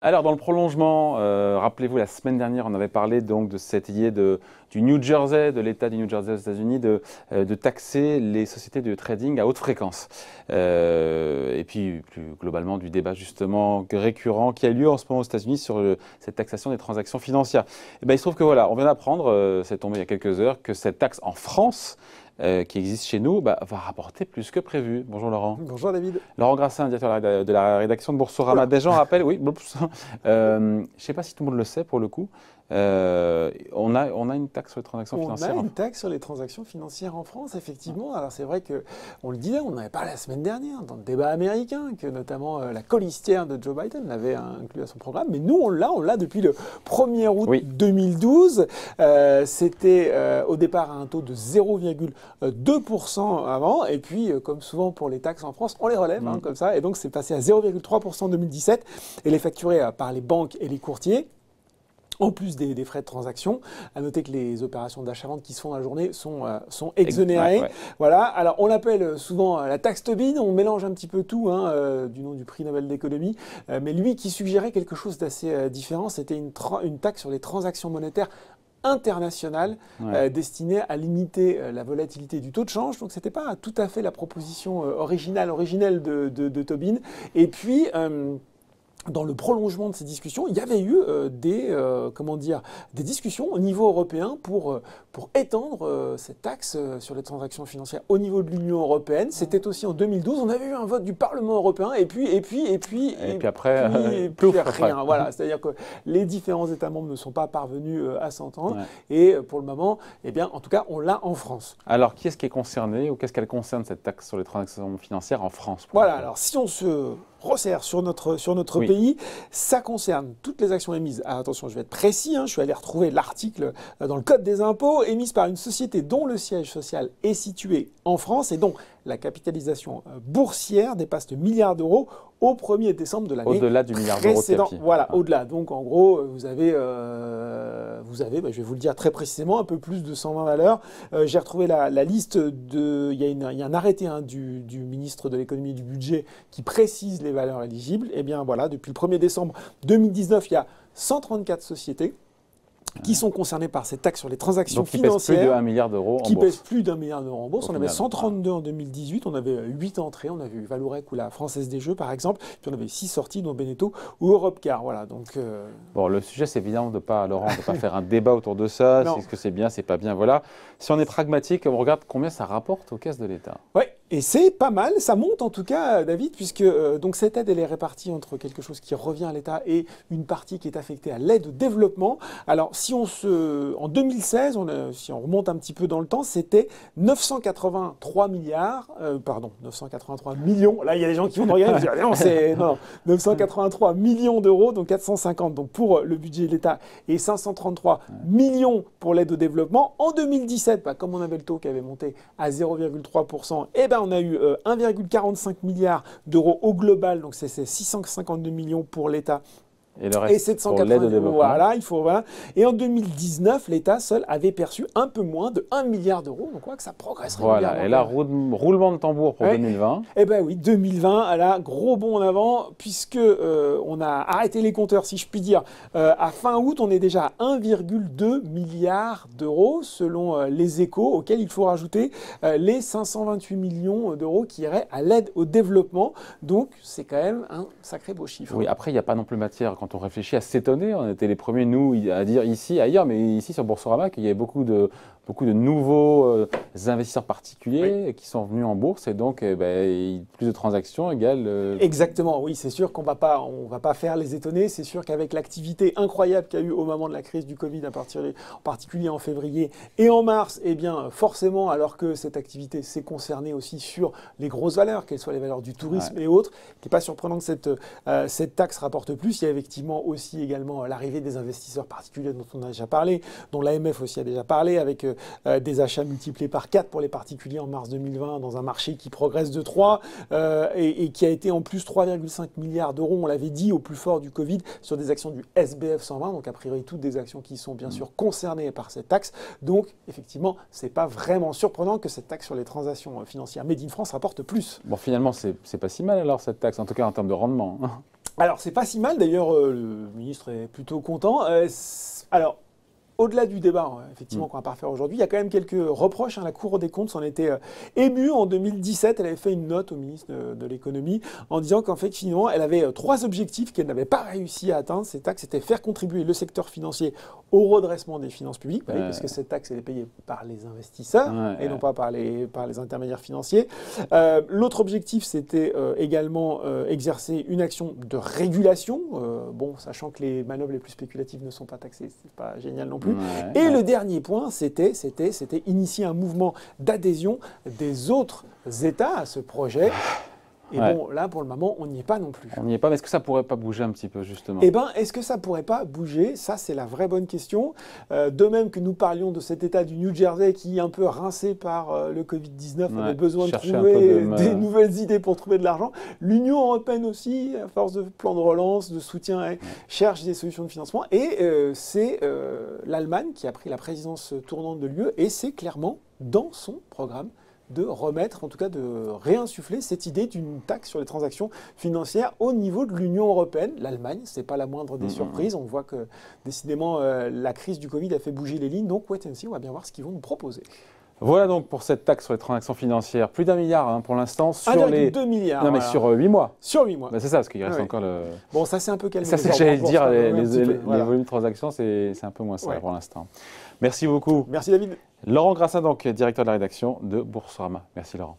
Alors dans le prolongement, euh, rappelez-vous la semaine dernière, on avait parlé donc de cette idée de, du New Jersey, de l'État du New Jersey aux États-Unis, de, euh, de, taxer les sociétés de trading à haute fréquence. Euh, et puis plus globalement du débat justement récurrent qui a lieu en ce moment aux États-Unis sur cette taxation des transactions financières. Et eh bien, il se trouve que voilà, on vient d'apprendre, c'est tombé il y a quelques heures, que cette taxe en France euh, qui existe chez nous bah, va rapporter plus que prévu. Bonjour Laurent. Bonjour David. Laurent Grassin, directeur de la rédaction de Boursorama. Déjà, on rappelle, oui, euh, je ne sais pas si tout le monde le sait pour le coup, euh, on, a, on a une taxe sur les transactions financières. On a une taxe sur les transactions financières en France, effectivement. Alors c'est vrai que on le disait, on en avait parlé la semaine dernière dans le débat américain, que notamment la colistière de Joe Biden l'avait inclus à son programme. Mais nous, on l'a, on l'a depuis le 1er août 2012. C'était au départ à un taux de 0, 2% euh, avant, et puis, euh, comme souvent pour les taxes en France, on les relève hein, mm. comme ça, et donc c'est passé à 0,3% en 2017, et les facturés euh, par les banques et les courtiers en plus des, frais de transaction. À noter que les opérations d'achat-vente qui se font dans la journée sont, exonérées. Voilà. Alors, on l'appelle souvent la taxe Tobin. On mélange un petit peu tout, hein, du nom du prix Nobel d'économie. mais lui qui suggérait quelque chose d'assez différent, c'était une, une taxe sur les transactions monétaires international euh, destinée à limiter euh, la volatilité du taux de change. Donc, ce n'était pas tout à fait la proposition euh, originale, originelle de, de Tobin. Et puis, dans le prolongement de ces discussions, il y avait eu euh, des, euh, comment dire, des discussions au niveau européen pour, euh, pour étendre cette taxe sur les transactions financières au niveau de l'Union européenne. C'était aussi en 2012, on avait eu un vote du Parlement européen et puis et puis et puis et, puis après plus rien. Voilà, c'est-à-dire que les différents États membres ne sont pas parvenus à s'entendre et pour le moment, eh bien, en tout cas, on l'a en France. Alors, qui est-ce qui est concerné ou qu'est-ce qu'elle concerne cette taxe sur les transactions financières en France Voilà. Alors, si on se resserre sur notre sur notre pays ça concerne toutes les actions émises. Ah, attention, je vais être précis, hein, je suis allé retrouver l'article euh, dans le Code des impôts, émises par une société dont le siège social est situé en France et dont la capitalisation euh, boursière dépasse le milliard d'euros au 1er décembre de l'année Au-delà du milliard d'euros Voilà, ah. au-delà. Donc en gros, euh, vous avez, euh, vous avez bah, je vais vous le dire très précisément, un peu plus de 120 valeurs. J'ai retrouvé la, liste de... Il y, a un arrêté hein, du, ministre de l'économie et du budget qui précise les valeurs éligibles. Eh bien voilà, depuis le 1er décembre 2019, il y a 134 sociétés qui sont concernés par cette taxe sur les transactions Donc, qui financières. plus de milliard d'euros Qui pèse plus d'un milliard d'euros en bourse. on avait 132 en 2018, on avait 8 entrées, on avait eu Valourec ou la Française des Jeux par exemple, puis on avait 6 sorties, dont Beneteau ou Europcar. Voilà, donc, euh, Bon, le sujet c'est évidemment de pas, Laurent, de pas faire un débat autour de ça, c'est ce que c'est bien, c'est pas bien, voilà. Si on est pragmatique, on regarde combien ça rapporte aux caisses de l'État. Oui, et c'est pas mal, ça monte en tout cas, David, puisque euh, donc cette aide elle est répartie entre quelque chose qui revient à l'État et une partie qui est affectée à l'aide au développement. Alors si on se, en 2016, si on remonte un petit peu dans le temps, c'était 983 milliards, euh, pardon, 983 millions. Là il y a des gens qui vont me regarder, et dire, ah non c'est non, 983 millions d'euros, donc 450 donc pour euh, le budget de l'État et 533 millions pour l'aide au développement. En 2017, bah, comme on avait le taux qui avait monté à 0,3 et eh ben on a eu 1,45 euh, milliard d'euros au global, donc c'est 652 millions pour l'État et, le reste et Voilà, il faut, Et en 2019, l'État seul avait perçu un peu moins de 1 milliard d'euros. Donc, quoi que ça progresserait. Voilà, et là, roulement de tambour pour 2020. Eh bien oui, 2020, là, gros bond en avant, puisque euh, on a arrêté les compteurs, si je puis dire. Euh, à fin août, on est déjà à 1,2 milliard d'euros, selon euh, les échos, auxquels il faut rajouter les 528 millions d'euros qui iraient à l'aide au développement. Donc, c'est quand même un sacré beau chiffre. Oui, après, il n'y a pas non plus matière quand on réfléchit à s'étonner, on était les premiers, nous, à dire ici, ailleurs, mais ici sur Boursorama, qu'il y avait beaucoup de, beaucoup de nouveaux euh, investisseurs particuliers qui sont venus en bourse et donc eh ben, plus de transactions égale. Euh, Exactement, oui, c'est sûr qu'on va pas, on va pas faire les étonner. C'est sûr qu'avec l'activité incroyable qu'il y a eu au moment de la crise du Covid, à partir en particulier en février et en mars, et eh bien forcément, alors que cette activité s'est concernée aussi sur les grosses valeurs, qu'elles soient les valeurs du tourisme et autres, il n'est pas surprenant que cette, euh, cette taxe rapporte plus. Il y a effectivement aussi également l'arrivée des investisseurs particuliers dont on a déjà parlé, dont l'AMF aussi a déjà parlé, avec euh, des achats multipliés par 4 pour les particuliers en mars 2020 dans un marché qui progresse de 3 euh, et, qui a été en plus 3,5 milliards d'euros, on l'avait dit, au plus fort du Covid sur des actions du SBF 120, donc a priori toutes des actions qui sont bien mm. sûr concernées par cette taxe. Donc effectivement, c'est pas vraiment surprenant que cette taxe sur les transactions euh, financières Made in France rapporte plus. Bon, finalement, c'est pas si mal alors cette taxe, en tout cas en termes de rendement. Hein. Alors, c'est pas si mal, d'ailleurs, le ministre est plutôt content. alors, au-delà du débat, hein, effectivement, mm. qu'on va pas aujourd'hui, il y a quand même quelques reproches. Hein. la Cour des comptes s'en était euh, émue en 2017. Elle avait fait une note au ministre euh, de, l'économie en disant qu'en fait, finalement, elle avait euh, trois objectifs qu'elle n'avait pas réussi à atteindre. Ces taxes c'était faire contribuer le secteur financier au redressement des finances publiques, bah parce que cette taxe, elle est payée par les investisseurs et non pas par les, par les intermédiaires financiers. L'autre objectif, c'était également exercer une action de régulation. bon, sachant que les manœuvres les plus spéculatives ne sont pas taxées, c'est pas génial non plus et le dernier point, c'était, c'était, c'était initier un mouvement d'adhésion des autres États à ce projet. Et bon, là, pour le moment, on n'y est pas non plus. On n'y est pas, mais est-ce que ça pourrait pas bouger un petit peu, justement Eh bien, est-ce que ça pourrait pas bouger Ça, c'est la vraie bonne question. Euh, de même que nous parlions de cet État du New Jersey qui un peu rincé par euh, le Covid-19, avait besoin de trouver des nouvelles idées pour trouver de l'argent. L'Union européenne aussi, à force de plans de relance, de soutien, cherche des solutions de financement. Et euh, c'est l'Allemagne qui a pris la présidence tournante de l'UE, et c'est clairement dans son programme de remettre, en tout cas de réinsuffler cette idée d'une taxe sur les transactions financières au niveau de l'Union européenne. L'Allemagne, ce n'est pas la moindre des mhm. surprises. On voit que décidément euh, la crise du Covid a fait bouger les lignes. Donc wait and see, on va bien voir ce qu'ils vont nous proposer. Voilà donc pour cette taxe sur les transactions financières. Plus d'un milliard hein, pour l'instant sur les 2 milliards. Non mais euh, sur huit 8 mois. Sur 8 mois. c'est ça parce qu'il reste ah encore le. Bon ça c'est un peu calme. Ça c'est j'allais dire les, volumes de transactions c'est un peu moins ça pour l'instant. Merci beaucoup. Merci David. Laurent Grassin, donc, directeur de la rédaction de Boursorama. Merci Laurent.